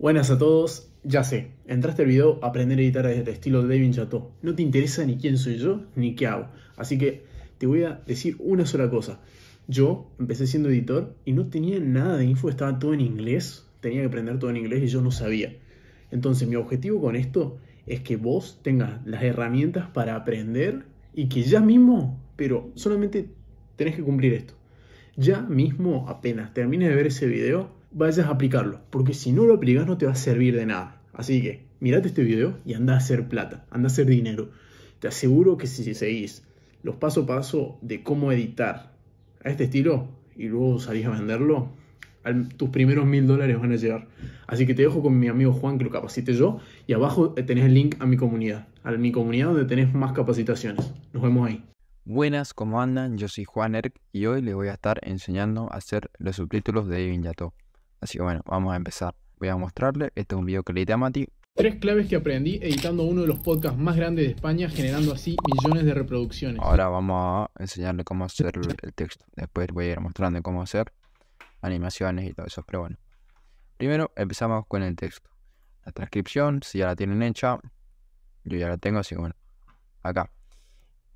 Buenas a todos, ya sé, entraste al video aprender a editar el estilo de David Chateau. No te interesa ni quién soy yo ni qué hago, así que te voy a decir una sola cosa. Yo empecé siendo editor y no tenía nada de info, estaba todo en inglés, tenía que aprender todo en inglés y yo no sabía. Entonces mi objetivo con esto es que vos tengas las herramientas para aprender y que ya mismo, pero solamente tenés que cumplir esto. Ya mismo, apenas termines de ver ese video, vayas a aplicarlo, porque si no lo aplicas no te va a servir de nada. Así que, mirate este video y anda a hacer plata, anda a hacer dinero. Te aseguro que si seguís los paso a paso de cómo editar a este estilo y luego salís a venderlo, tus primeros mil dólares van a llegar. Así que te dejo con mi amigo Juan que lo capacite yo y abajo tenés el link a mi comunidad, a mi comunidad donde tenés más capacitaciones. Nos vemos ahí. Buenas, ¿cómo andan? Yo soy Juan Erk y hoy les voy a estar enseñando a hacer los subtítulos de Evin Yato. Así que bueno, vamos a empezar. Voy a mostrarle, este es un video que le di a Mati. Tres claves que aprendí editando uno de los podcasts más grandes de España, generando así millones de reproducciones. Ahora vamos a enseñarle cómo hacer el texto. Después voy a ir mostrando cómo hacer animaciones y todo eso, pero bueno. Primero empezamos con el texto. La transcripción, si ya la tienen hecha, yo ya la tengo, así que bueno, acá.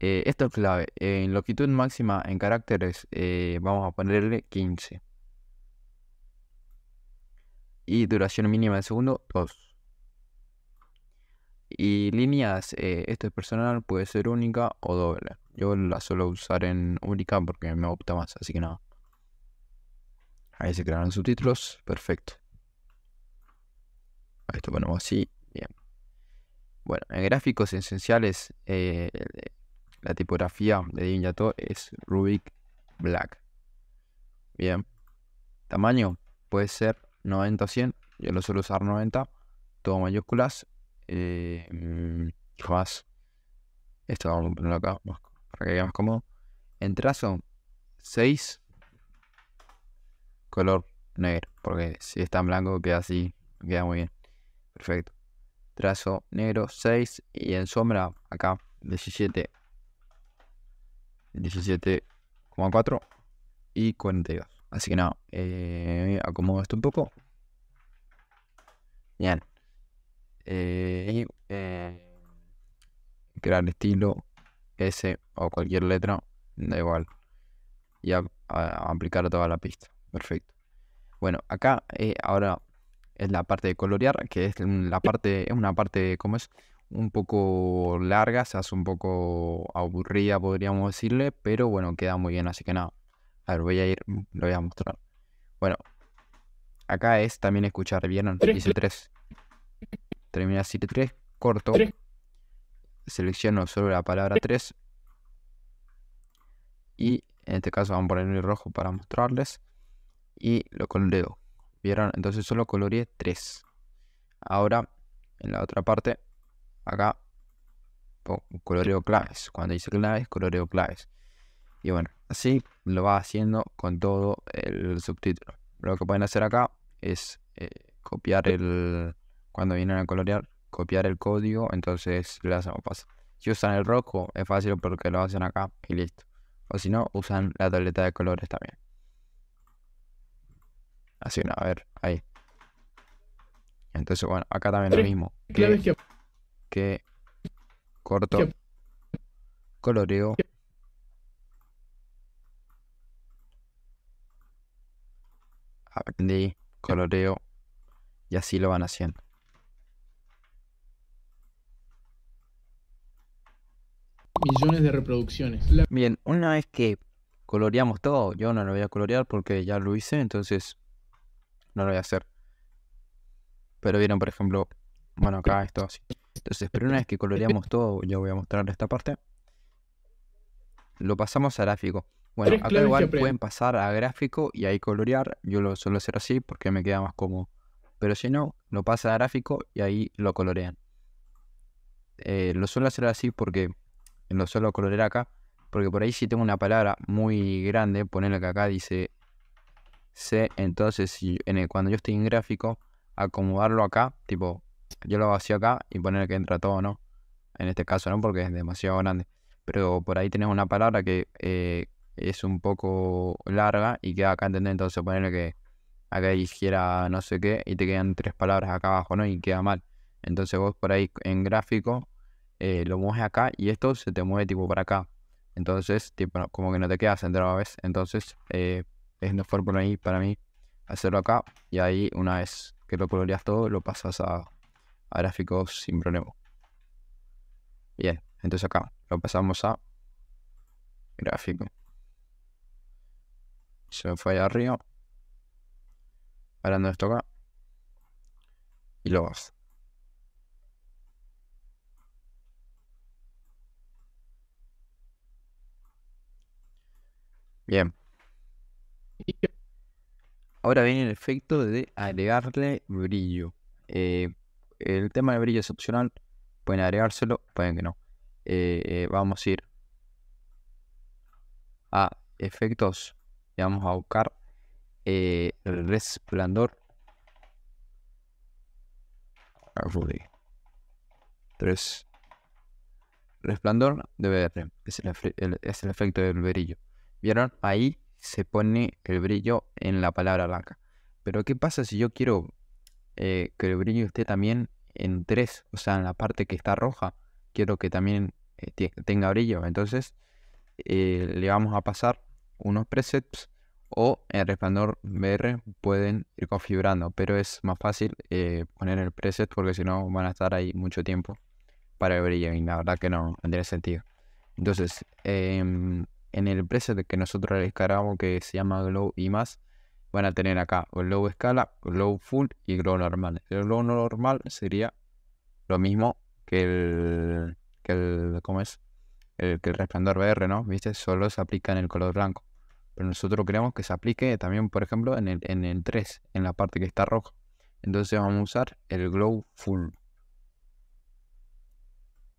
Eh, esto es clave. En longitud máxima en caracteres eh, vamos a ponerle 15 y duración mínima de segundo 2. Y líneas, eh, esto es personal, puede ser única o doble. Yo la suelo usar en única porque me gusta más, así que nada. Ahí se crearon subtítulos, perfecto. esto ponemos así, bien. Bueno, en gráficos esenciales, eh, la tipografía de Yato es Rubik Black. Bien. Tamaño puede ser 90-100, yo lo suelo usar 90, todo mayúsculas. Eh, mm, más? Esto vamos a ponerlo acá para que vea más cómodo. En trazo, 6, color negro, porque si está en blanco queda así, queda muy bien. Perfecto. Trazo negro 6 y en sombra acá 17. 17,4 y 42. Así que nada, eh, acomodo esto un poco. Bien. Eh, eh, crear estilo S o cualquier letra, da igual. Y aplicar a toda la pista. Perfecto. Bueno, acá ahora es la parte de colorear, que es la parte, es una parte, ¿cómo es? Un poco larga, se hace un poco aburrida, podríamos decirle, pero bueno, queda muy bien, así que nada. A ver, voy a ir, mm, lo voy a mostrar. Bueno, acá es también escuchar, ¿vieron? Dice 3. Termina 7-3, corto. Selecciono solo la palabra 3. Y en este caso vamos a poner el rojo para mostrarles. Y lo coloreo. ¿Vieron? Entonces solo coloreé 3. Ahora, en la otra parte, acá, coloreo claves. Cuando dice claves, coloreo claves. Y bueno, así lo va haciendo con todo el subtítulo. Lo que pueden hacer acá es eh, copiar el, cuando vienen a colorear, copiar el código, entonces le hacemos paso. Si usan el rojo, es fácil porque lo hacen acá y listo. O si no, usan la tableta de colores también. Así, a ver, ahí. Entonces, bueno, acá también lo mismo. Que, que corto, coloreo de coloreo y así lo van haciendo. Millones de reproducciones. Bien, una vez que coloreamos todo, yo no lo voy a colorear porque ya lo hice, entonces no lo voy a hacer. Pero vieron, por ejemplo, bueno, acá esto así. Entonces, pero una vez que coloreamos todo, yo voy a mostrar esta parte, lo pasamos a gráfico. Bueno, acá igual pueden pasar a gráfico y ahí colorear. Yo lo suelo hacer así porque me queda más cómodo. Pero si no, lo pasa a gráfico y ahí lo colorean. Eh, lo suelo hacer así porque lo suelo colorear acá. Porque por ahí si tengo una palabra muy grande, ponerla que acá dice C. Entonces, cuando yo estoy en gráfico, acomodarlo acá, tipo, yo lo hago así acá y poner que entra todo, ¿no? En este caso no, porque es demasiado grande. Pero por ahí tenés una palabra que eh, es un poco larga y queda acá, ¿entendés? Entonces ponerle que acá dijera no sé qué y te quedan tres palabras acá abajo, ¿no? Y queda mal. Entonces vos por ahí en gráfico eh, lo mueves acá y esto se te mueve tipo para acá. Entonces, como que no te queda centrado, ¿ves? Entonces, eh, es mejor por ahí para mí hacerlo acá y ahí una vez que lo coloreas todo, lo pasas a, a gráficos sin problema. Bien, entonces acá lo pasamos a gráfico. Se fue allá arriba. Parando esto acá. Y lo vas. Bien. Ahora viene el efecto de agregarle brillo. Eh, el tema de brillo es opcional. Pueden agregárselo, pueden que no. Eh, eh, vamos a ir a efectos y vamos a buscar eh, resplandor. Resplandor de es el, efecto del brillo. ¿Vieron? Ahí se pone el brillo en la palabra blanca. Pero ¿qué pasa si yo quiero eh, que el brillo esté también en 3? O sea, en la parte que está roja, quiero que también eh, tenga brillo. Entonces le vamos a pasar unos presets o en Resplandor VR pueden ir configurando, pero es más fácil eh, poner el preset porque si no van a estar ahí mucho tiempo para brillo y la verdad que no, tiene sentido. Entonces, em, en el preset que nosotros descargamos que se llama Glow y más, van a tener acá Glow Escala, Glow Full y Glow Normal. El Glow Normal sería lo mismo que el, que el ¿cómo es? El, que el resplandor VR, ¿no? ¿Viste? Solo se aplica en el color blanco. Pero nosotros queremos que se aplique también, por ejemplo, en el, en el 3, en la parte que está roja. Entonces vamos a usar el glow full.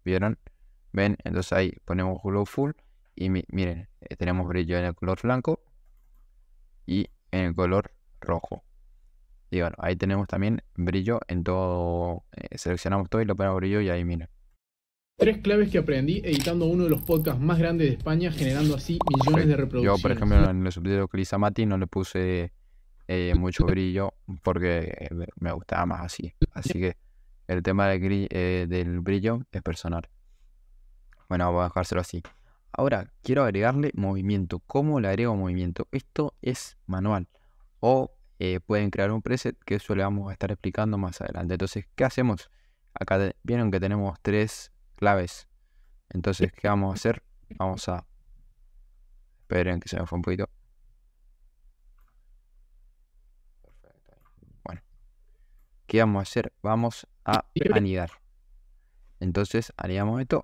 ¿Vieron? ¿Ven? Entonces ahí ponemos glow full y miren, eh, tenemos brillo en el color blanco y en el color rojo. Y bueno, ahí tenemos también brillo en todo, eh, seleccionamos todo y lo ponemos brillo y ahí miren. Tres claves que aprendí editando uno de los podcasts más grandes de España, generando así millones de reproducciones. Yo, por ejemplo, en el subtítulo que hice a Mati no le puse eh, mucho brillo porque eh, me gustaba más así. Así que el tema eh, del, brillo es personal. Bueno, voy a dejárselo así. Ahora, quiero agregarle movimiento. ¿Cómo le agrego movimiento? Esto es manual. O pueden crear un preset que eso le vamos a estar explicando más adelante. Entonces, ¿qué hacemos? Acá vieron que tenemos tres claves. Entonces, ¿qué vamos a hacer? Vamos a... Esperen que se me fue un poquito. Bueno. ¿Qué vamos a hacer? Vamos a anidar. Entonces, anidamos esto.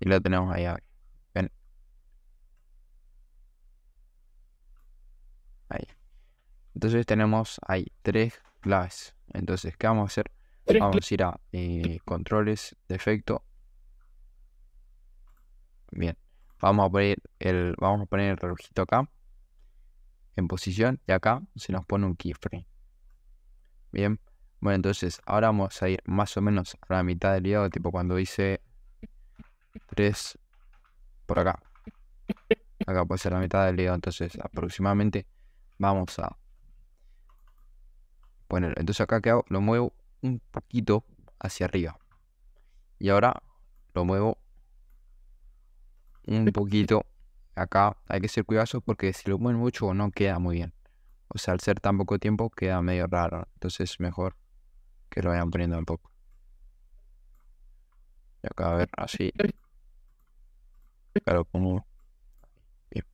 Y lo tenemos ahí Ahí. Entonces tenemos ahí tres claves. Entonces, ¿qué vamos a hacer? Vamos a ir a eh, controles De efecto Bien. Vamos a poner el, vamos a poner el relojito acá. En posición. Y acá se nos pone un keyframe. Bien. Bueno, entonces ahora vamos a ir más o menos a la mitad del video. Tipo cuando dice 3 por acá. Acá puede ser la mitad del video. Entonces aproximadamente vamos a poner. Entonces acá que lo muevo un poquito hacia arriba. Y ahora lo muevo un poquito acá. Hay que ser cuidadoso porque si lo mueven mucho no queda muy bien. O sea, al ser tan poco tiempo queda medio raro. Entonces es mejor que lo vayan poniendo un poco. Y acá a ver, así. Acá lo pongo. Bien.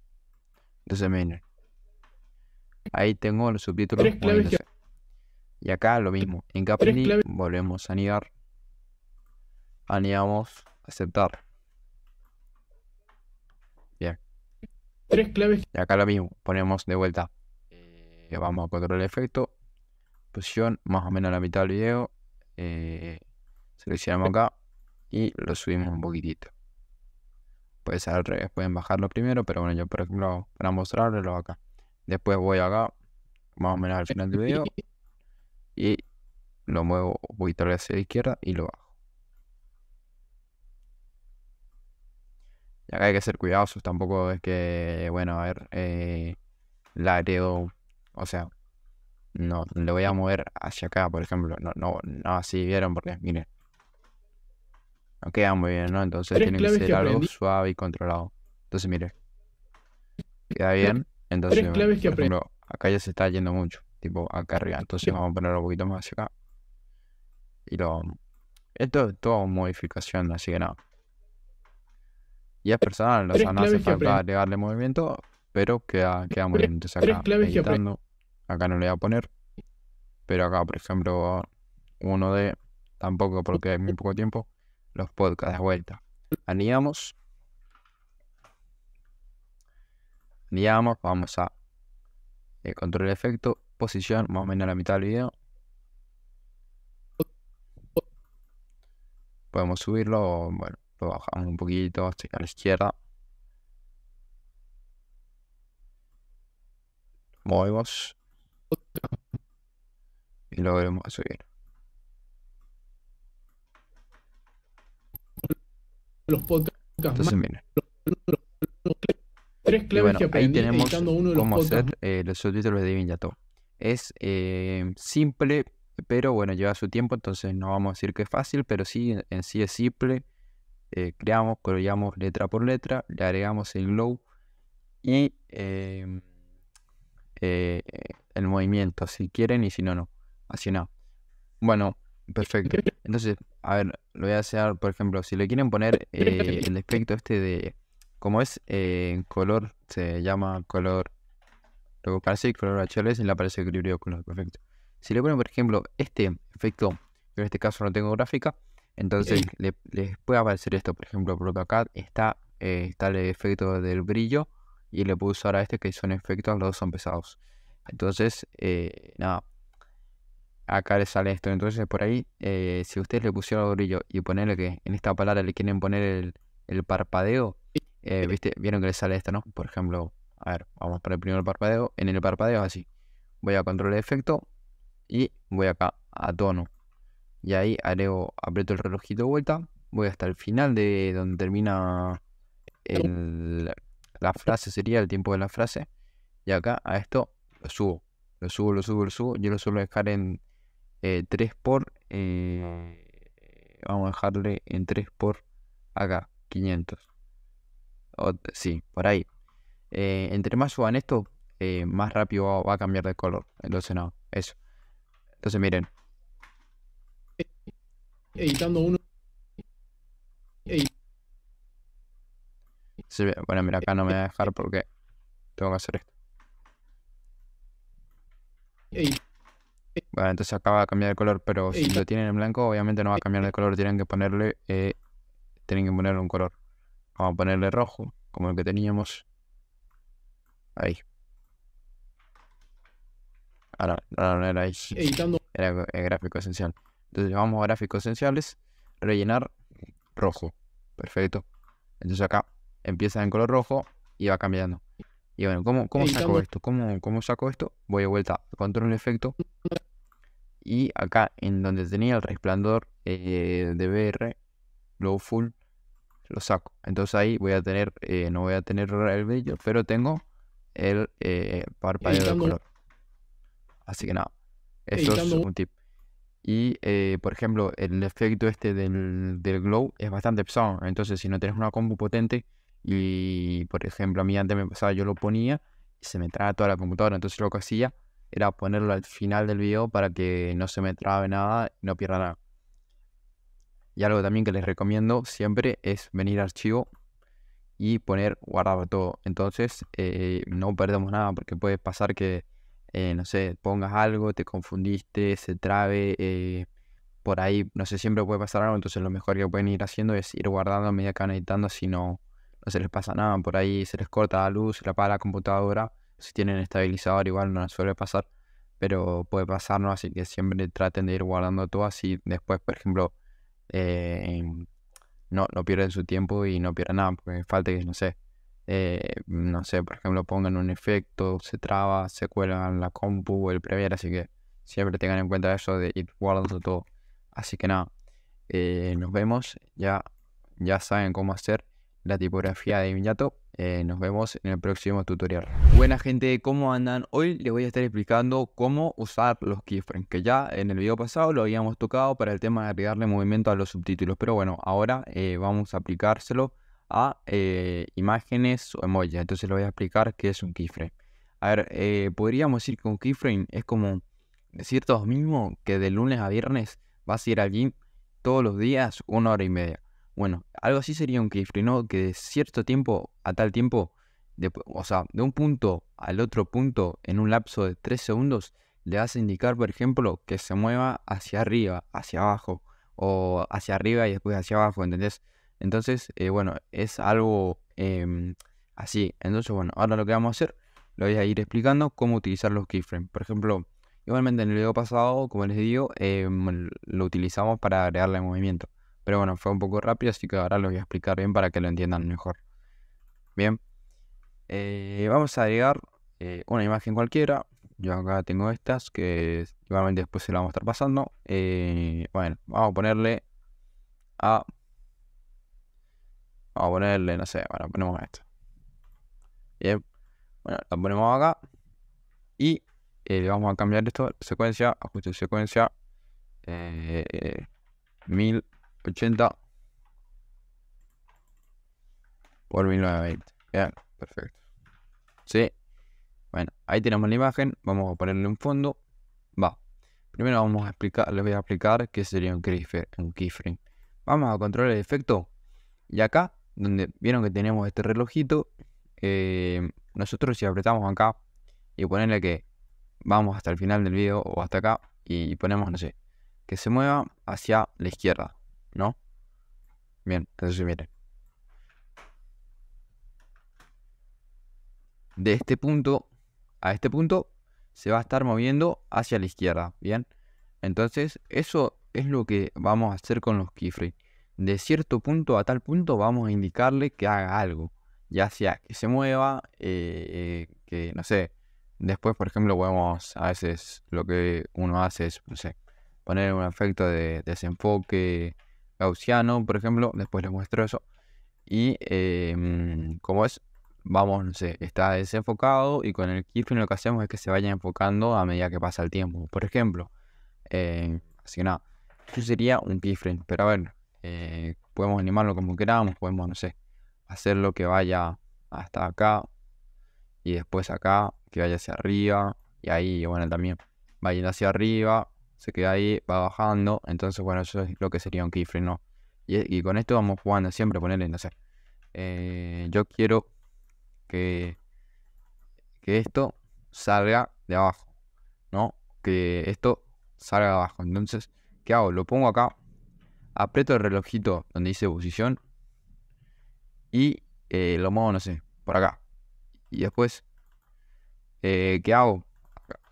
Entonces miren. Ahí tengo los subtítulos. Y acá lo mismo. En Capelli volvemos a anidar Anidamos aceptar. Bien. Tres claves. Y acá lo mismo. Ponemos de vuelta. Eh, vamos a controlar el efecto. Posición más o menos la mitad del video. Eh, seleccionamos acá y lo subimos un poquitito. Puede ser al revés, pueden bajarlo primero, pero bueno, yo por ejemplo, para mostrarlo acá. Después voy acá, más o menos al final del video, y lo muevo un poquito hacia la izquierda y lo bajo. Y acá hay que ser cuidadosos, tampoco es que, bueno, a ver, eh, la agrego, o sea, no, le voy a mover hacia acá, por ejemplo, no, no, no así, vieron, porque miren, no queda muy bien, ¿no? Entonces tiene que ser algo suave y controlado. Entonces, mire, queda bien, entonces, por acá ya se está yendo mucho acá arriba. Entonces vamos a ponerlo un poquito más acá. Y lo Esto es toda modificación, así que nada. Y es personal, o sea, no hace falta agregarle movimiento, pero queda, queda muy bien. Entonces acá, acá no le voy a poner. Pero acá, por ejemplo, uno de, tampoco porque hay muy poco tiempo, los podcasts de vuelta. Anidamos. Anidamos, vamos a eh, control efecto, posición, más o menos a la mitad del video. Podemos subirlo, bueno, lo bajamos un poquito, estoy a la izquierda. Movemos. Y lo volvemos a subir. Los podcasts Entonces, Tres claves bueno, que aprendí uno los cómo hacer eh, los subtítulos de Yato es eh, simple, pero bueno, lleva su tiempo, entonces no vamos a decir que es fácil, pero sí, en sí es simple. Eh, creamos, coloreamos letra por letra, le agregamos el glow y em, eh, el movimiento, si quieren y si no, no. Así nada Bueno, perfecto. Entonces, a ver, lo voy a hacer, por ejemplo, si le quieren poner el efecto este de, como es en color, se llama color Luego parece que se le aparece equilibrio los Perfecto. Si le ponen, por ejemplo, este efecto, yo en este caso no tengo gráfica, entonces les puede aparecer esto, por ejemplo, porque acá está, eh, está el efecto del brillo y le puedo usar a este que son efectos, los dos son pesados. Entonces, eh, nada, acá le sale esto. Entonces, por ahí, eh, si ustedes le pusieron brillo y ponerle que en esta palabra le quieren poner el, parpadeo, ¿viste? vieron que le sale esto, ¿no? Por ejemplo, a ver, vamos para el primer parpadeo. En el parpadeo así. Voy a control de efecto y voy acá a tono. Y ahí aprieto el relojito de vuelta. Voy hasta el final de donde termina la frase, sería el tiempo de la frase. Y acá a esto lo subo. Lo subo, lo subo, lo subo. Yo lo suelo dejar en 3 eh, por... Eh, vamos a dejarle en 3 por acá, 500. sí, por ahí. Eh, entre más suban esto, eh, más rápido va, a cambiar de color. Entonces, no, eso. Entonces, miren. Editando uno. bueno, mira, acá no me va a dejar porque tengo que hacer esto. bueno, entonces acá va a cambiar de color, pero si lo tienen en blanco, obviamente no va a cambiar de color, tienen que ponerle, eh, tienen que ponerle un color. Vamos a ponerle rojo, como el que teníamos. Ahí. Ahora, no era ahí. Era el eh, gráfico esencial. Entonces vamos a gráficos esenciales, rellenar rojo. Perfecto. Entonces acá empieza en color rojo y va cambiando. Y bueno, ¿cómo, cómo saco esto? ¿Cómo, ¿Cómo saco esto? Voy a vuelta a control efecto. Y acá en donde tenía el resplandor eh, de BR, Glow Full, lo saco. Entonces ahí voy a tener, eh, no voy a tener el brillo, pero tengo el eh, parpadeo de color. Así que nada, eso es un tip. Y, eh, por ejemplo, el efecto este del, del, glow es bastante pesado. Entonces, si no tienes una combo potente y, por ejemplo, a mí antes me pasaba, yo lo ponía y se me traba toda la computadora. Entonces, lo que hacía era ponerlo al final del video para que no se me trabe nada no pierda nada. Y algo también que les recomiendo siempre es venir a archivo y poner guardar todo. Entonces eh, no perdemos nada porque puede pasar que, eh, no sé, pongas algo, te confundiste, se trabe, eh, por ahí, no sé, siempre puede pasar algo. Entonces lo mejor que pueden ir haciendo es ir guardando a medida que editando, si no, no se les pasa nada. Por ahí se les corta la luz, se la apaga la computadora. Si tienen estabilizador igual no suele pasar, pero puede pasar no así que siempre traten de ir guardando todo así. Después, por ejemplo, en no, no pierden su tiempo y no pierden nada, porque falta que, no sé, eh, no sé, por ejemplo, pongan un efecto, se traba, se cuelgan la compu o el Premiere, así que siempre tengan en cuenta eso de worlds o todo. Así que nada, eh, nos vemos, ya, ya saben cómo hacer la tipografía de Viñato eh, nos vemos en el próximo tutorial. Buena gente, ¿cómo andan? Hoy les voy a estar explicando cómo usar los keyframes, que ya en el video pasado lo habíamos tocado para el tema de agregarle movimiento a los subtítulos, pero bueno, ahora eh, vamos a aplicárselo a eh, imágenes o emojis, entonces les voy a explicar qué es un keyframe. A ver, podríamos decir que un keyframe es como decir todos mismo que de lunes a viernes vas a ir allí todos los días una hora y media. Bueno, algo así sería un keyframe, ¿no? Que de cierto tiempo a tal tiempo, o sea, de un punto al otro punto en un lapso de 3 segundos, le vas a indicar, por ejemplo, que se mueva hacia arriba, hacia abajo, o hacia arriba y después hacia abajo, ¿entendés? Entonces, eh, bueno, es algo em, así. Entonces, bueno, ahora lo que vamos a hacer, lo voy a ir explicando cómo utilizar los keyframes. Por ejemplo, igualmente en el video pasado, como les digo, em, lo utilizamos para agregarle movimiento. Pero bueno, fue un poco rápido, así que ahora lo voy a explicar bien para que lo entiendan mejor. Bien, eh, vamos a agregar eh, una imagen cualquiera. Yo acá tengo estas que igualmente después se las vamos a estar pasando. Eh, bueno, vamos a ponerle a. Vamos a ponerle, no sé, bueno, ponemos esto. Bien, bueno, la ponemos acá y le vamos a cambiar esto. Secuencia, ajuste de secuencia. 1000 80 por 1920. perfecto. Sí. Bueno, ahí tenemos la imagen. Vamos a ponerle un fondo. Va. Primero vamos a explicar, les voy a explicar que sería un keyframe. Vamos a controlar el efecto. Y acá, donde vieron que tenemos este relojito, eh, nosotros si apretamos acá y ponerle que vamos hasta el final del video o hasta acá y ponemos, no sé, que se mueva hacia la izquierda. ¿no? Bien, entonces miren. De este punto a este punto se va a estar moviendo hacia la izquierda, ¿bien? Entonces eso es lo que vamos a hacer con los keyframes. De cierto punto a tal punto vamos a indicarle que haga algo, ya sea que se mueva, eh, eh, que no sé, después por ejemplo podemos a veces lo que uno hace es, no sé, poner un efecto de desenfoque, gaussiano, por ejemplo, después les muestro eso. Y em, como es, vamos, no sé, está desenfocado y con el keyframe lo que hacemos es que se vaya enfocando a medida que pasa el tiempo. Por ejemplo, eh, así que nada, esto sería un keyframe, pero a ver, eh, podemos animarlo como queramos, podemos, no sé, hacerlo que vaya hasta acá y después acá, que vaya hacia arriba y ahí, bueno, también va hacia arriba se queda ahí, va bajando. Entonces, bueno, eso es lo que sería un keyframe, ¿no? Y, con esto vamos jugando siempre, ponerle, no sé. Eh, yo quiero que, que esto salga de abajo, ¿no? Que esto salga de abajo. Entonces, ¿qué hago? Lo pongo acá, aprieto el relojito donde dice posición y eh, lo muevo, no sé, por acá. Y después, eh, ¿qué hago?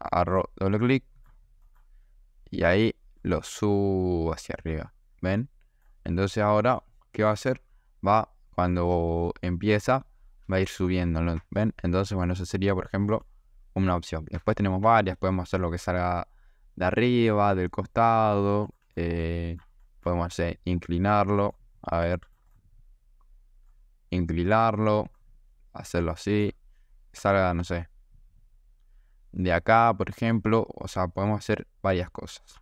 Arro, doble clic, y ahí lo subo hacia arriba. ¿Ven? Entonces ahora, ¿qué va a hacer? Va, cuando empieza, va a ir subiéndolo. ¿Ven? Entonces, bueno, eso sería, por ejemplo, una opción. Después tenemos varias, podemos hacer lo que salga de arriba, del costado. Eh, podemos hacer, inclinarlo. A ver. Inclinarlo. Hacerlo así. Salga, no sé, de acá, por ejemplo, o sea, podemos hacer varias cosas.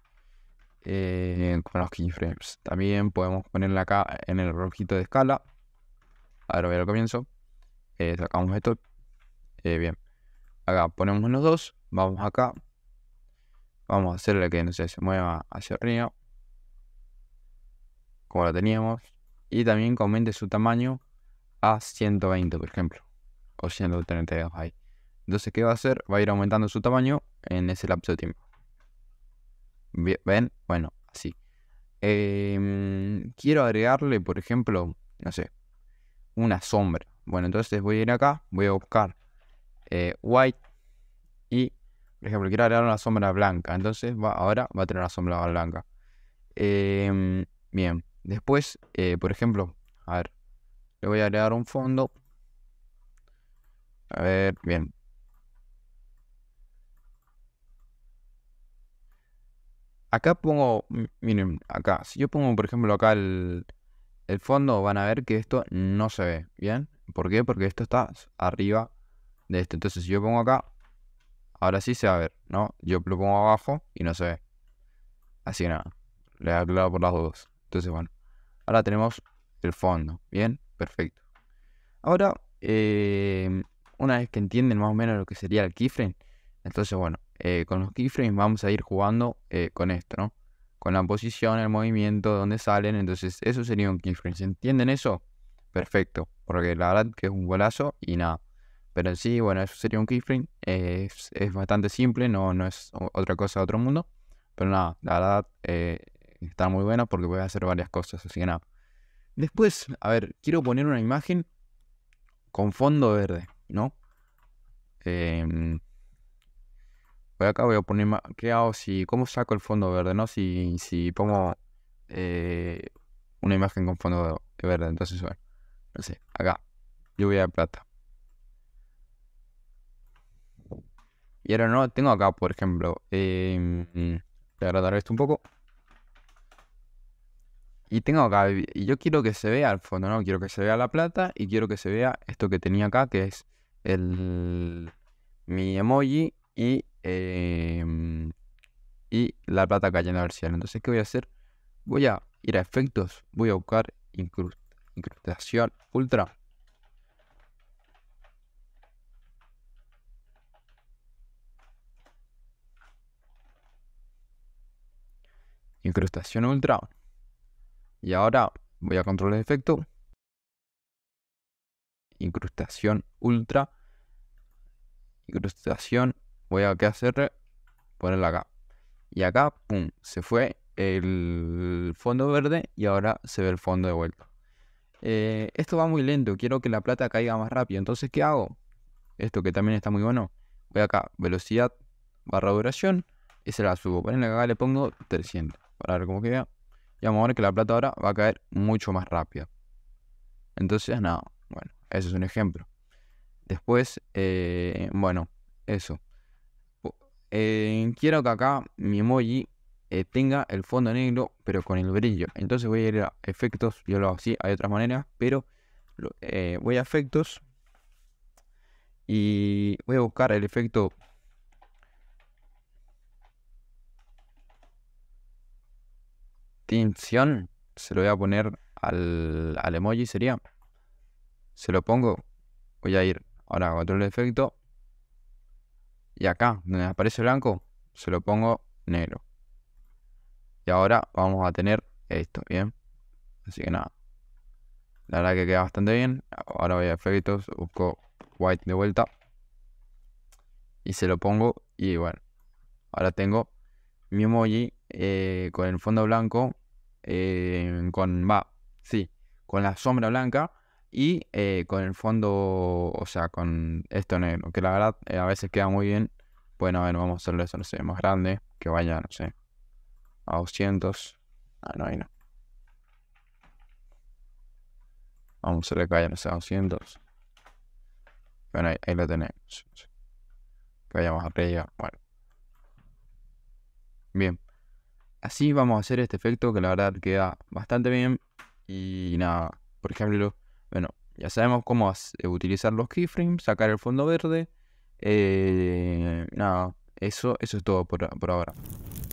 Eh, con los keyframes. También podemos ponerla acá en el rojito de escala. Ahora voy al comienzo. Eh, sacamos esto. Eh, bien. Acá ponemos los dos. Vamos acá. Vamos a hacerle que no sé, se mueva hacia arriba. Como lo teníamos. Y también comente su tamaño a 120, por ejemplo. O 132 ahí. Entonces, ¿qué va a hacer? Va a ir aumentando su tamaño en ese lapso de tiempo. ¿Ven? Bueno, así. Em, quiero agregarle, por ejemplo, no sé, una sombra. Bueno, entonces voy a ir acá, voy a buscar eh, white y, por ejemplo, quiero agregar una sombra blanca. Entonces va, ahora va a tener una sombra blanca. Em, bien, después, eh, por ejemplo, a ver, le voy a agregar un fondo. A ver, bien, Acá pongo, miren, acá, si yo pongo por ejemplo acá el, el fondo, van a ver que esto no se ve, ¿bien? ¿Por qué? Porque esto está arriba de esto Entonces si yo pongo acá, ahora sí se va a ver, ¿no? Yo lo pongo abajo y no se ve. Así que nada, le aclarado por las dudas. Entonces bueno, ahora tenemos el fondo, ¿bien? Perfecto. Ahora, eh, una vez que entienden más o menos lo que sería el keyframe, entonces bueno, eh, con los keyframes vamos a ir jugando eh, con esto, ¿no? Con la posición, el movimiento, donde dónde salen. Entonces, eso sería un keyframe. ¿se ¿Entienden eso? Perfecto. Porque la verdad que es un golazo y nada. Pero sí, bueno, eso sería un keyframe. Eh, es, bastante simple, no, no es otra cosa de otro mundo. Pero nada, la verdad está muy bueno porque puede hacer varias cosas. Así que nada. Después, a ver, quiero poner una imagen con fondo verde, ¿no? Eh, acá voy a poner si. ¿Cómo saco el fondo verde? ¿No? Si, si pongo eh, una imagen con fondo verde. Entonces, bueno. No sé. Acá. Lluvia de plata. Y ahora no, tengo acá, por ejemplo. Eh, em, te mm, agradaré esto un poco. Y tengo acá, y yo quiero que se vea el fondo, ¿no? Quiero que se vea la plata y quiero que se vea esto que tenía acá, que es el mi emoji y Em, y la plata cayendo al cielo. Entonces, ¿qué voy a hacer? Voy a ir a efectos, voy a buscar incrustación ultra. Incrustación ultra. Y ahora voy a controlar de efecto. Incrustación ultra. Incrustación voy a hacer, ponerla acá. Y acá, pum, se fue el fondo verde y ahora se ve el fondo de vuelta. Eh, esto va muy lento, quiero que la plata caiga más rápido. Entonces, ¿qué hago? Esto que también está muy bueno. Voy acá, velocidad barra duración y se la subo. Ponen acá le pongo 300 para ver cómo queda. Y vamos a ver que la plata ahora va a caer mucho más rápido. Entonces, nada, bueno, ese es un ejemplo. Después, eh, bueno, eso. Eh, quiero que acá mi emoji eh, tenga el fondo negro, pero con el brillo. Entonces voy a ir a efectos, yo lo hago así, hay otras maneras, pero eh, voy a efectos y voy a buscar el efecto. Tinción, se lo voy a poner al, al emoji, sería. Se lo pongo, voy a ir ahora a control de efecto y acá, donde aparece blanco, se lo pongo negro. Y ahora vamos a tener esto, ¿bien? Así que nada. La verdad que queda bastante bien. Ahora voy a efectos, busco white de vuelta. Y se lo pongo y bueno. Ahora tengo mi emoji eh, con el fondo blanco. Eh, con, va, sí, con la sombra blanca y eh, con el fondo, o sea, con esto negro, que la verdad eh, a veces queda muy bien. Bueno, a ver, vamos a hacerlo eso, no sé, más grande, que vaya, no sé, a 200. Ah, no, ahí no. Vamos a hacerle que vaya, no sé, a 200. Bueno, ahí, lo tenemos. Que vaya más arriba, bueno. Bien. Así vamos a hacer este efecto que la verdad queda bastante bien. Y nada, por ejemplo, bueno, ya sabemos cómo eh, utilizar los keyframes, sacar el fondo verde. Eh, nada, eso, eso es todo por, ahora.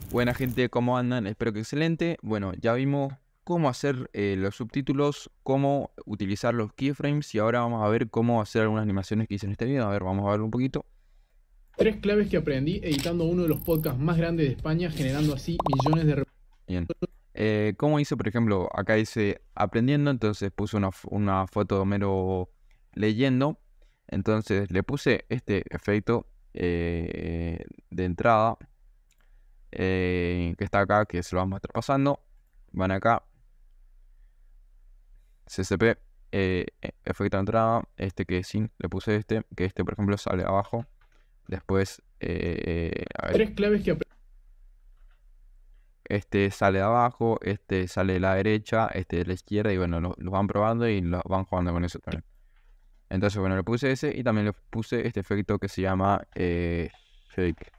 Buena gente, ¿cómo andan? Espero que excelente. Bueno, ya vimos cómo hacer eh, los subtítulos, cómo utilizar los keyframes y ahora vamos a ver cómo hacer algunas animaciones que hice en este video. A ver, vamos a ver un poquito. Tres claves que aprendí editando uno de los podcasts más grandes de España, generando así millones de... Bien. Como eh, ¿Cómo por ejemplo, acá dice aprendiendo, entonces puse una, foto Mero leyendo, entonces le puse este efecto eh, de entrada eh, que está acá, que se lo vamos a estar pasando. Van acá, CCP, e, efecto de entrada, este que sin, le puse este, que este por ejemplo sale abajo. Después, Tres claves que este sale de abajo, este sale de la derecha, este de la izquierda, y bueno, lo van probando y lo van jugando con eso también. Entonces, bueno, le puse ese y también le puse este efecto que se llama eh, Shake.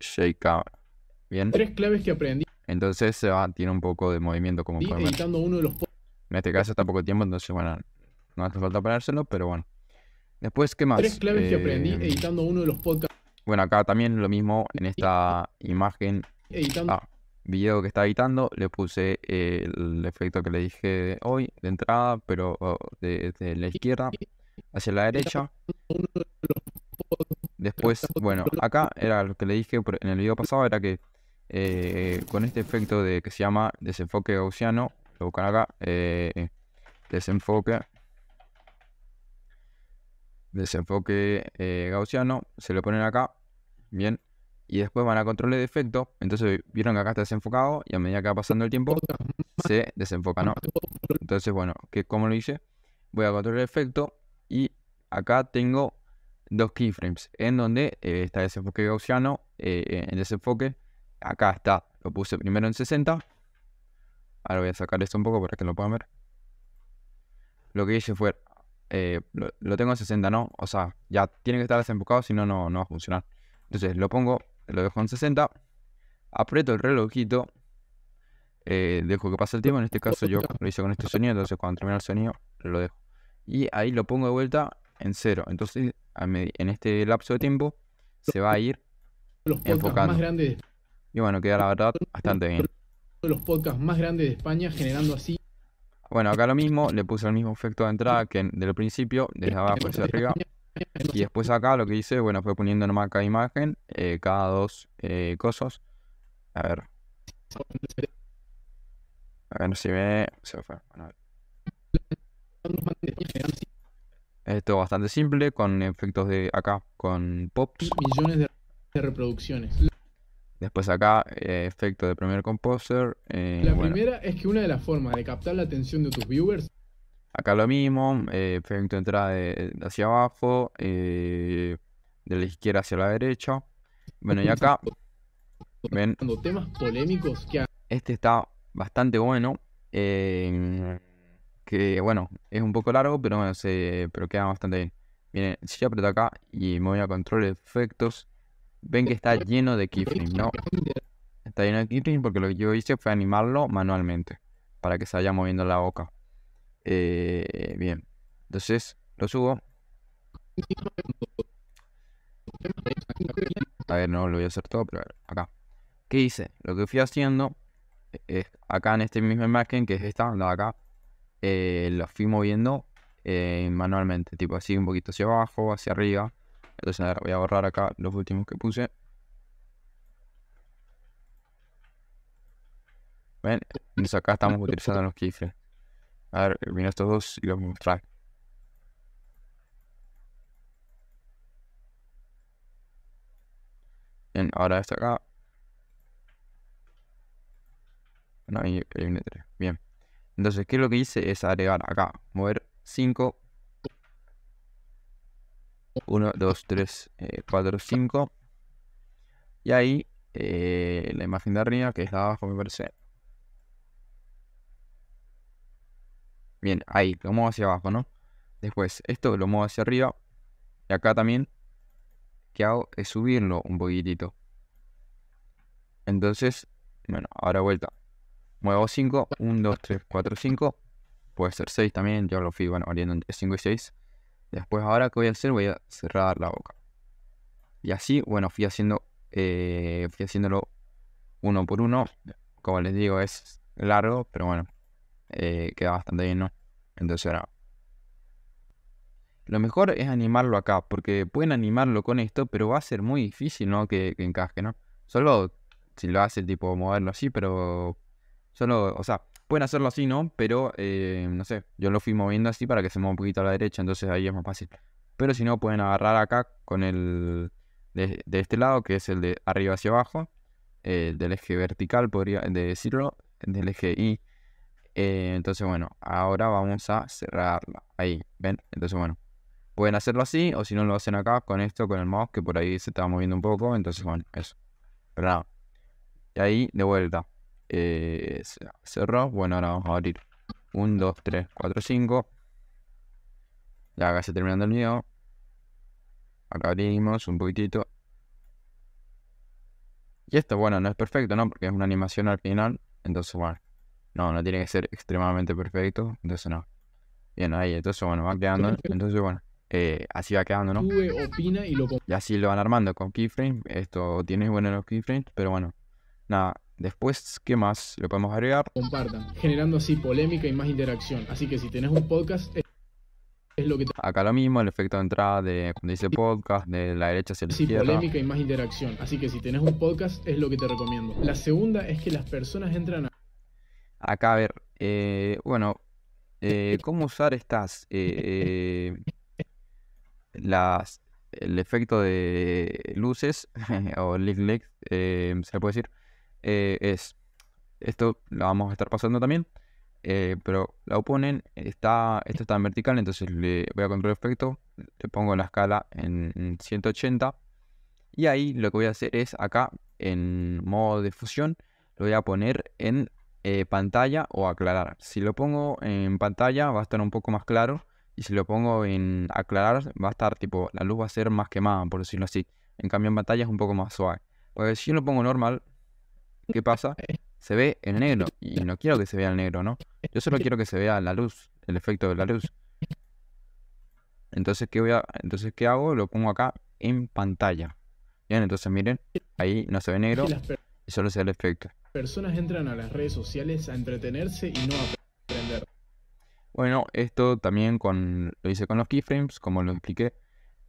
Shake out. Bien. Tres claves que aprendí. Entonces se va, tiene un poco de movimiento como pueden editando Uno de los En este caso está poco tiempo, entonces bueno, no hace falta ponérselo, pero bueno. Después, ¿qué más? Tres claves que aprendí em, editando uno de los podcasts. Bueno, acá también lo mismo en esta imagen. Ah, video que está editando, le puse eh, el efecto que le dije hoy de entrada, pero desde oh, la izquierda hacia la derecha. Después, bueno, acá era lo que le dije en el video pasado, era que eh, con este efecto de que se llama desenfoque gaussiano, lo buscan acá, eh, desenfoque desenfoque eh, gaussiano, se lo ponen acá, bien, y después van a control de efecto entonces vieron que acá está desenfocado y a medida que va pasando el tiempo se desenfoca, ¿no? Entonces, bueno, que como lo hice? Voy a control el efecto y acá tengo dos keyframes en donde eh, está está desenfoque gaussiano, eh, en desenfoque, acá está, lo puse primero en 60, ahora voy a sacar esto un poco para que lo puedan ver. Lo que hice fue eh, lo, tengo en 60, ¿no? O sea, ya tiene que estar desenfocado, si no, no va a funcionar. Entonces lo pongo, lo dejo en 60, aprieto el relojito, eh, dejo que pase el tiempo, en este caso yo lo hice con este sonido, entonces cuando termina el sonido lo dejo. Y ahí lo pongo de vuelta en cero. Entonces en este lapso de tiempo se va a ir los podcasts Más grandes. Y bueno, queda la verdad bastante bien. los podcasts más grandes de España generando así bueno, acá lo mismo, le puse el mismo efecto de entrada que del principio, desde abajo hacia arriba. Y después acá lo que hice, bueno, fue poniendo nomás cada imagen, eh, cada dos eh, cosas. A ver. A ver, si ve. Se fue. Bueno, Esto bastante simple, con efectos de acá, con pops. Millones de reproducciones. Después acá, eh, efecto de primer Composer. Eh, la primera es que una de las formas de captar la atención de tus viewers. Acá lo mismo, eh, efecto de entrada hacia abajo, de la izquierda hacia la derecha. Bueno, y acá... ven Este está bastante bueno. que bueno, es un poco largo, pero pero queda bastante bien. Miren, si yo aprieto acá y me voy a control de efectos, ven que está lleno de keyframe, ¿no? Está lleno de keyframe porque lo que yo hice fue animarlo manualmente para que se vaya moviendo la boca. Eh, bien, entonces lo subo. A ver, no lo voy a hacer todo, pero acá. ¿Qué hice? Lo que fui haciendo es acá en este mismo imagen, que es esta, la de acá, eh, lo fui moviendo eh, manualmente, tipo así un poquito hacia abajo, hacia arriba. Entonces ahora voy a borrar acá los últimos que puse. ¿Ven? Entonces acá estamos utilizando los que A ver, vino estos dos y los voy a mostrar. Bien, ahora esto acá. No, ahí, ahí viene 3. Bien. Entonces, ¿qué es lo que hice? Es agregar acá, mover 5 1, 2, 3, 4, 5. Y ahí eh, la imagen de arriba, que es la de abajo, me parece. Bien, ahí, lo muevo hacia abajo, ¿no? Después, esto lo muevo hacia arriba. Y acá también, que hago es subirlo un poquitito. Entonces, bueno, ahora vuelta. Muevo 5, 1, 2, 3, 4, 5. Puede ser 6 también, yo lo fui, bueno, variando entre 5 y 6. Después ahora que voy a hacer, voy a cerrar la boca. Y así, bueno, fui haciendo, eh, haciéndolo uno por uno. Como les digo, es largo, pero bueno, eh, queda bastante bien, ¿no? Entonces ahora... Lo mejor es animarlo acá, porque pueden animarlo con esto, pero va a ser muy difícil, ¿no? Que, que encaje, ¿no? Solo si lo hace, tipo, moverlo así, pero... Solo, o sea, Pueden hacerlo así, ¿no? Pero, eh, no sé, yo lo fui moviendo así para que se mueva un poquito a la derecha, entonces ahí es más fácil. Pero si no, pueden agarrar acá con el de, este lado, que es el de arriba hacia abajo, eh, del eje vertical, podría decirlo, del eje Y. Eh, entonces, bueno, ahora vamos a cerrarla. Ahí, ¿ven? Entonces, bueno, pueden hacerlo así, o si no, lo hacen acá con esto, con el mouse, que por ahí se está moviendo un poco. Entonces, bueno, eso. Pero nada. Y ahí, de vuelta eh, cerró. Bueno, ahora vamos a abrir 1, 2, 3, 4, 5. Ya casi terminando el video. Acá abrimos un poquitito. Y esto, bueno, no es perfecto, ¿no? Porque es una animación al final. Entonces, bueno, no, no tiene que ser extremadamente perfecto. Entonces, no. Bien, ahí, entonces, bueno, va quedando. Entonces, bueno, eh, así va quedando, ¿no? y, así lo van armando con keyframe. Esto tiene bueno los keyframes, pero bueno, nada, Después, ¿qué más le podemos agregar? Compartan, generando así polémica y más interacción. Así que si tenés un podcast, es lo que... Te... Acá lo mismo, el efecto de entrada de cuando dice podcast, de la derecha hacia la sí, polémica y más interacción. Así que si tenés un podcast, es lo que te recomiendo. La segunda es que las personas entran a... Acá, a ver, eh, bueno, eh, ¿cómo usar estas... Eh, eh las el efecto de luces o leak eh. se puede decir eh, es, esto lo vamos a estar pasando también, eh, pero la oponen, está, esto está en vertical, entonces le voy a control efecto, le pongo la escala en 180 y ahí lo que voy a hacer es acá en modo de fusión lo voy a poner en eh, pantalla o aclarar. Si lo pongo en pantalla va a estar un poco más claro y si lo pongo en aclarar va a estar tipo, la luz va a ser más quemada, por decirlo así. En cambio en pantalla es un poco más suave. Porque si lo pongo normal, ¿Qué pasa? Se ve en negro. Y no quiero que se vea el negro, ¿no? Yo solo quiero que se vea la luz, el efecto de la luz. Entonces, ¿qué voy a. Entonces, ¿qué hago? Lo pongo acá en pantalla. Bien, entonces miren, ahí no se ve negro y solo se ve el efecto. Personas entran a las redes sociales a entretenerse y no a aprender. Bueno, esto también con, lo hice con los keyframes, como lo expliqué.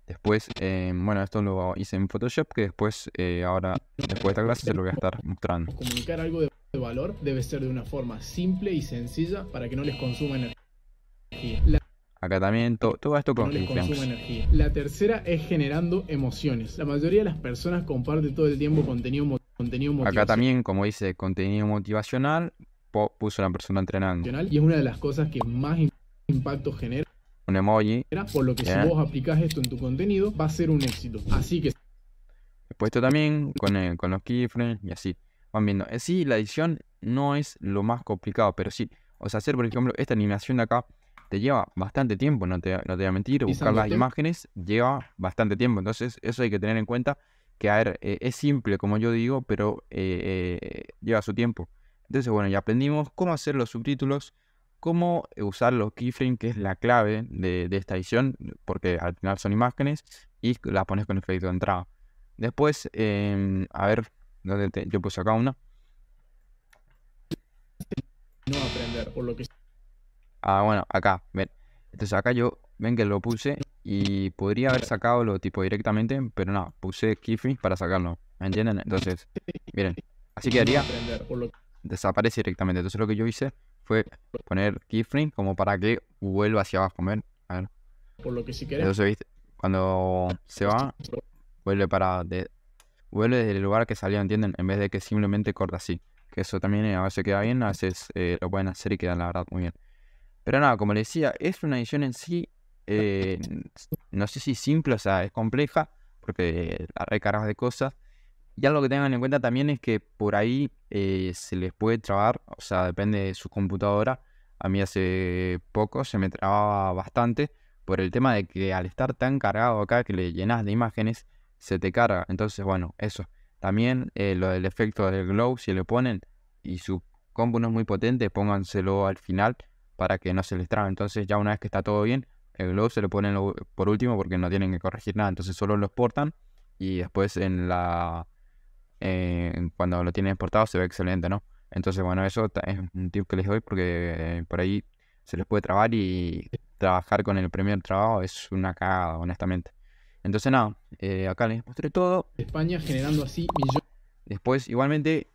Después, eh, bueno, esto lo hice en Photoshop, que después, eh, ahora, después de esta clase, se lo voy a estar mostrando. Comunicar algo de valor debe ser de una forma simple y sencilla para que no les consuma energía. Acá también todo esto con La tercera es generando emociones. La mayoría de las personas comparte todo el tiempo contenido, contenido motivacional. Acá también, como dice, contenido motivacional, puso la persona entrenando. Y es una de las cosas que más impacto genera un emoji. Por lo que si vos aplicas esto en tu contenido, va a ser un éxito. Así que. He puesto también con, eh, con los keyframes y así. Van viendo. Eh, sí, la edición no es lo más complicado, pero sí. O sea, hacer, por ejemplo, esta animación de acá te lleva bastante tiempo, no te, no te voy a mentir. Buscar las imágenes lleva bastante tiempo. Entonces, eso hay que tener en cuenta. Que, a ver, eh, es simple, como yo digo, pero lleva su tiempo. Entonces, bueno, ya aprendimos cómo hacer los subtítulos cómo usar los keyframes, que es la clave de, esta edición, porque al final son imágenes, y las pones con efecto de entrada. Después, em, a ver, yo puse acá una. No aprender, por lo que... Ah, bueno, acá, ven. Entonces acá yo, ven que lo puse y podría haber sacado lo tipo directamente, pero no, puse keyframes para sacarlo, ¿me entienden? Entonces, miren, así quedaría, desaparece directamente. Entonces lo que yo hice fue poner keyframe como para que vuelva hacia abajo, ¿ven? A ver. Por lo que si Entonces, Cuando se va, vuelve para de, vuelve desde el lugar que salió, ¿entienden? En vez de que simplemente corta así. Que eso también eh, a veces queda bien, a veces eh, lo pueden hacer y quedan la verdad muy bien. Pero nada, como les decía, es una edición en sí, eh, no sé si simple, o sea, es compleja, porque hay recargas de cosas, y algo que tengan en cuenta también es que por ahí eh, se les puede trabar, o sea, depende de su computadora. A mí hace poco se me trababa bastante por el tema de que al estar tan cargado acá que le llenas de imágenes, se te carga. Entonces, bueno, eso. También eh, lo del efecto del glow, si le ponen y su combo no es muy potente, pónganselo al final para que no se les trabe. Entonces, ya una vez que está todo bien, el glow se lo ponen por último porque no tienen que corregir nada. Entonces, solo lo exportan y después en la eh, cuando lo tienen exportado se ve excelente, ¿no? Entonces, bueno, eso es un tip que les doy porque eh, por ahí se les puede trabar y trabajar con el primer trabajo es una cagada, honestamente. Entonces, nada, eh, acá les mostré todo. España generando así Después, igualmente,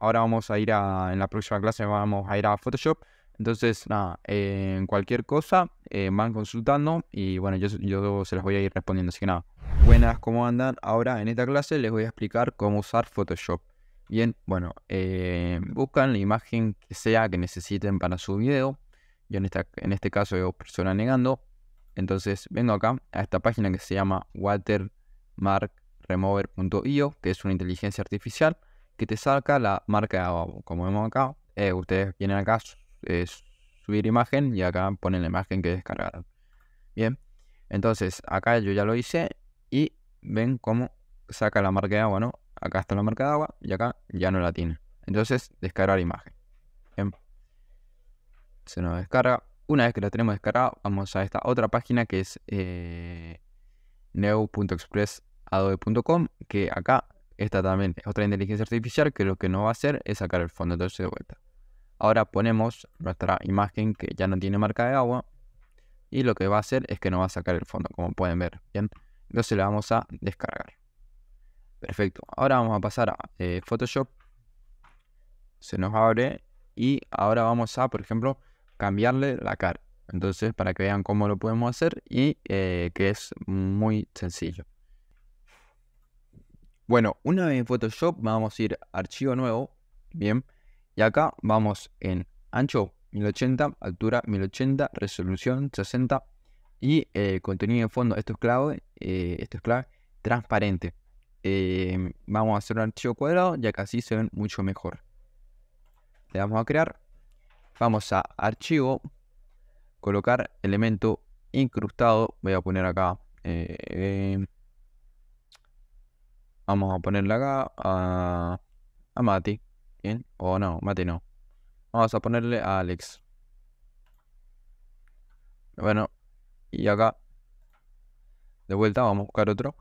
ahora vamos a ir a, en la próxima clase, vamos a ir a Photoshop entonces, nada, en cualquier cosa eh, van consultando y bueno, yo, yo se las voy a ir respondiendo. Así que nada, buenas, ¿cómo andan? Ahora en esta clase les voy a explicar cómo usar Photoshop. Bien, bueno, eh, buscan la imagen que sea que necesiten para su video. Yo en, esta, en este caso veo persona negando. Entonces vengo acá a esta página que se llama watermarkremover.io, que es una inteligencia artificial que te saca la marca de abajo. Como vemos acá, eh, ustedes vienen acá, es subir imagen y acá ponen la imagen que descargaron. Bien, entonces acá yo ya lo hice y ven cómo saca la marca de agua, ¿no? Acá está la marca de agua y acá ya no la tiene. Entonces, descargar imagen. Se nos descarga. Una vez que la tenemos descargada, vamos a esta otra página que es eh, que acá esta también es otra inteligencia artificial que lo que no va a hacer es sacar el fondo. Entonces, de vuelta. Ahora ponemos nuestra imagen que ya no tiene marca de agua y lo que va a hacer es que nos va a sacar el fondo, como pueden ver. Bien, entonces le vamos a descargar. Perfecto, ahora vamos a pasar a eh, Photoshop. Se nos abre y ahora vamos a, por ejemplo, cambiarle la cara. Entonces, para que vean cómo lo podemos hacer y eh, que es muy sencillo. Bueno, una vez en Photoshop vamos a ir a Archivo Nuevo, bien, y acá vamos en ancho 1080, altura 1080, resolución 60 y eh, contenido de fondo, esto es clave, eh, esto es clave, transparente. Em, vamos a hacer un archivo cuadrado ya que así se ven mucho mejor. Le vamos a crear, vamos a archivo, colocar elemento incrustado, voy a poner acá, eh, vamos a ponerle acá a, a Mati. Bien. O oh, no, Mate no. Vamos a ponerle a Alex. Bueno, y acá. De vuelta, vamos a buscar otro.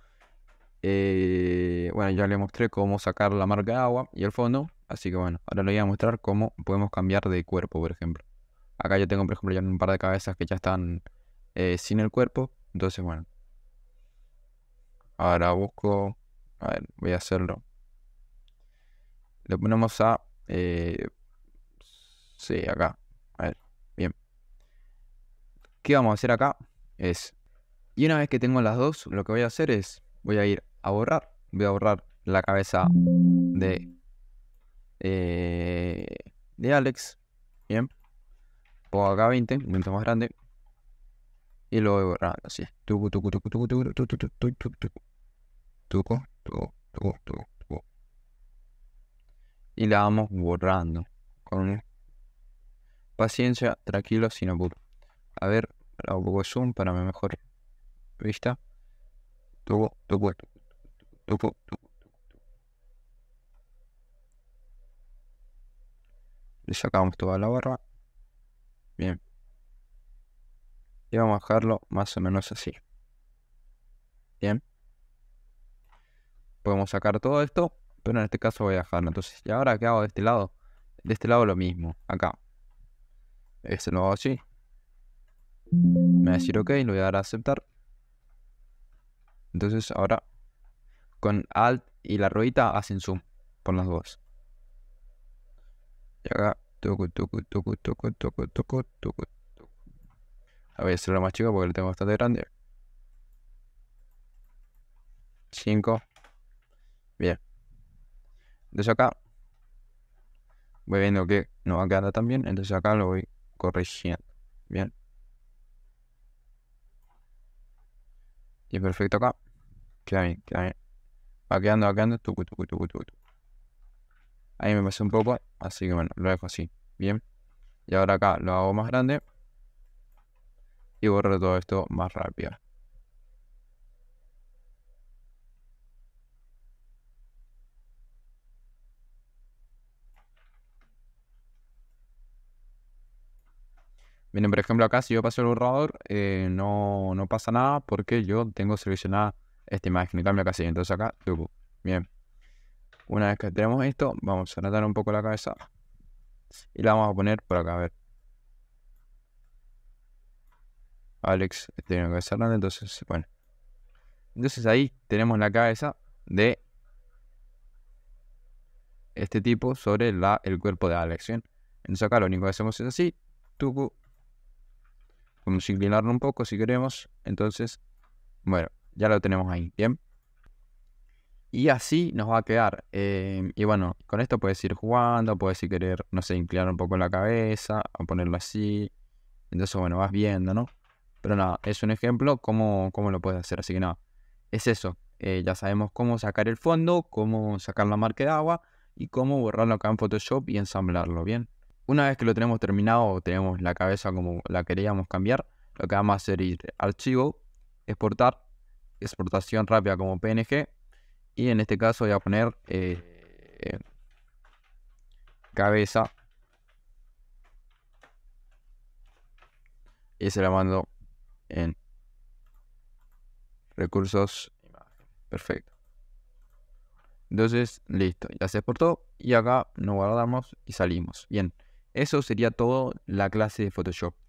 Eh, bueno, ya le mostré cómo sacar la marca de agua y el fondo. Así que bueno, ahora le voy a mostrar cómo podemos cambiar de cuerpo, por ejemplo. Acá yo tengo, por ejemplo, ya un par de cabezas que ya están eh, sin el cuerpo. Entonces, bueno. Ahora busco... A ver, voy a hacerlo. Le ponemos a... Eh, sí, acá. A ver, bien. ¿Qué vamos a hacer acá? Es... Y una vez que tengo las dos, lo que voy a hacer es... Voy a ir a borrar. Voy a borrar la cabeza de... de Alex. Bien. Pongo acá 20, un más grande. Y lo voy borrando así. tu tu tu tu y la vamos borrando con paciencia, tranquilo, sin apuro. A ver, hago un poco de zoom para mi mejor vista. Tuvo, Le sacamos toda la barra. Bien. Y vamos a dejarlo más o menos así. Bien. Podemos sacar todo esto pero en este caso voy a dejarlo. Entonces, ¿y ahora qué hago de este lado? De este lado lo mismo, acá. Este lo hago así. Me va a decir ok, lo voy a dar a aceptar. Entonces ahora con Alt y la ruedita hacen zoom por las dos. Y acá toco, toco, toco, toco, toco, toco, voy a hacerlo más chico porque lo tengo bastante grande. 5. Bien. Entonces acá voy viendo que no va quedar tan bien, entonces acá lo voy corrigiendo. Bien. Y perfecto acá. Queda bien, queda bien. Va quedando, va quedando. Ahí me pasó un poco, así que bueno, lo dejo así. Bien. Y ahora acá lo hago más grande. Y borro todo esto más rápido. Miren, por ejemplo, acá si yo paso el borrador, eh, no, pasa nada porque yo tengo seleccionada esta imagen y cambio acá sí. Entonces acá, bien. Una vez que tenemos esto, vamos a anotar un poco la cabeza y la vamos a poner por acá, a ver. Alex tiene que ser grande, entonces, bueno. Entonces ahí tenemos la cabeza de este tipo sobre la, el cuerpo de Alex, ¿bien? Entonces acá lo único que hacemos es así, Tupu. Podemos inclinarlo un poco si queremos. Entonces, bueno, ya lo tenemos ahí. Bien. Y así nos va a quedar. Eh, y bueno, con esto puedes ir jugando, puedes ir querer, no sé, inclinar un poco la cabeza, o ponerlo así. Entonces, bueno, vas viendo, ¿no? Pero nada, es un ejemplo cómo, cómo lo puedes hacer. Así que nada, es eso. Eh, ya sabemos cómo sacar el fondo, cómo sacar la marca de agua y cómo borrarlo acá en Photoshop y ensamblarlo, ¿bien? Una vez que lo tenemos terminado o tenemos la cabeza como la queríamos cambiar, lo que vamos a hacer es ir archivo, exportar, exportación rápida como PNG y en este caso voy a poner eh, eh, cabeza y se la mando en recursos Perfecto. Entonces, listo, ya se exportó y acá nos guardamos y salimos. Bien. Eso sería todo la clase de Photoshop.